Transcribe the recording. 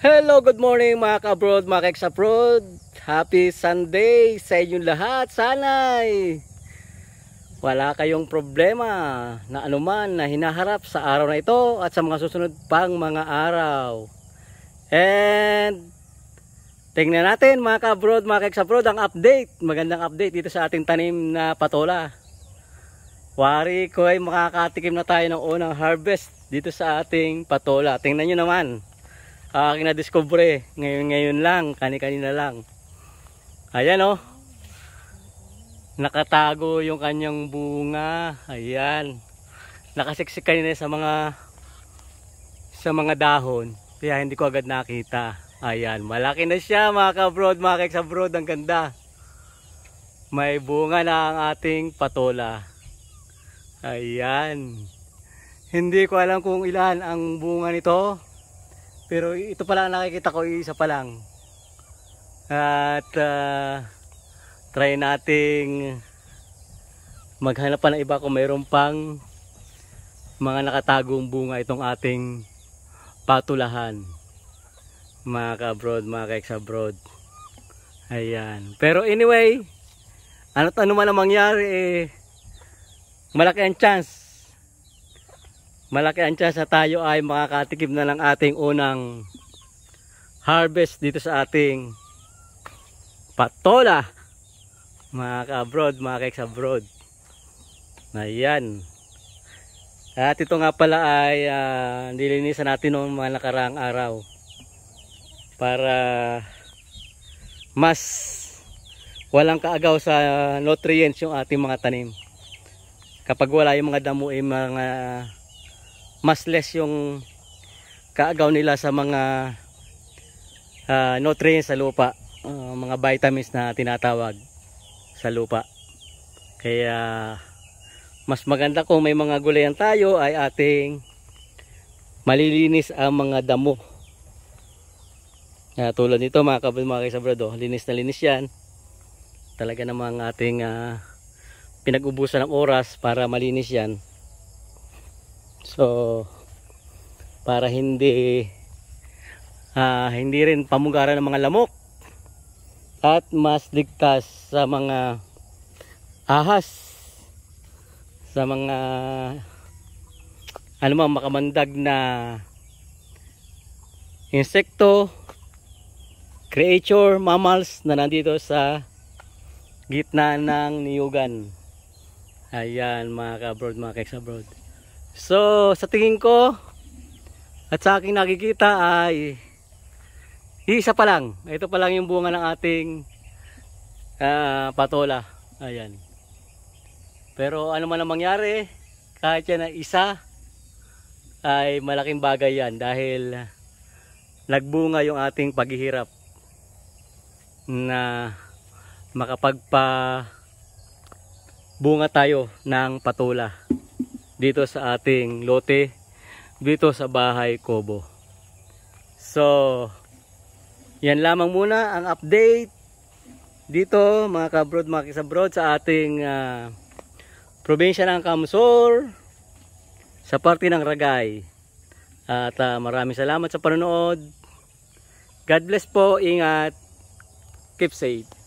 Hello, good morning mga ka-abroad, mga ka-ex-abroad. Happy Sunday sa inyong lahat. Sana'y wala kayong problema na anuman na hinaharap sa araw na ito at sa mga susunod pang mga araw. And tingnan natin mga ka-abroad, mga ka-ex-abroad ang update. Magandang update dito sa ating tanim na patola. Wari ko ay makakatikim na tayo ng unang harvest dito sa ating patola. Tingnan nyo naman aking ah, uh, discover ngayon-ngayon lang, kani-kanina lang. Ayan oh. Nakatago yung kanyang bunga. Ayan. Nakasiksik kanina sa mga sa mga dahon. Kaya hindi ko agad nakita. Ayan, malaki na siya mga ka-abroad, mga ka-abroad. Ang ganda. May bunga na ang ating patola. Ayan. Hindi ko alam kung ilan ang bunga nito. Pero ito pala ang nakikita ko, isa pa lang. At uh, try nating maghanap pa ng iba kung mayroon pang mga nakatagong bunga itong ating patulahan. Mga ka-abroad, mga ka-ex-abroad. Ayan. Pero anyway, ano't ano man ang mangyari eh, malaki ang chance malaki ang chance tayo ay makakatikim na ng ating unang harvest dito sa ating patola mga ka-abroad, mga keks abroad na yan at ito nga pala ay uh, nilinisan natin noong mga nakaraang araw para mas walang kaagaw sa nutrients yung ating mga tanim kapag wala yung mga damo ay eh, mga mas less yung kaagaw nila sa mga uh, nutrients sa lupa uh, mga vitamins na tinatawag sa lupa kaya mas maganda kung may mga gulayan tayo ay ating malilinis ang mga damo uh, tulad nito mga kabal mga kaisabrado linis na linis yan talaga namang ating uh, pinag-ubusan ng oras para malinis yan So para hindi uh, hindi rin pamugaran ng mga lamok at mas ligtas sa mga ahas sa mga ano mga makamandag na insekto creature mammals na nandito sa gitna ng niyugan ayan mga ka mga ka-ex-abroad So, sa tingin ko at sa aking nakikita ay isa pa lang. Ito pa lang yung bunga ng ating uh, patola. Ayan. Pero ano man ang mangyari, kahit yan ang isa, ay malaking bagay yan dahil nagbunga yung ating paghihirap na makapagpa bunga tayo ng patula dito sa ating lote dito sa bahay Kobo. So, yan lamang muna ang update dito mga kabrod mga kisabrod sa ating uh, probinsya ng Kamsor sa parte ng Ragay at uh, maraming salamat sa panonood God bless po ingat keep safe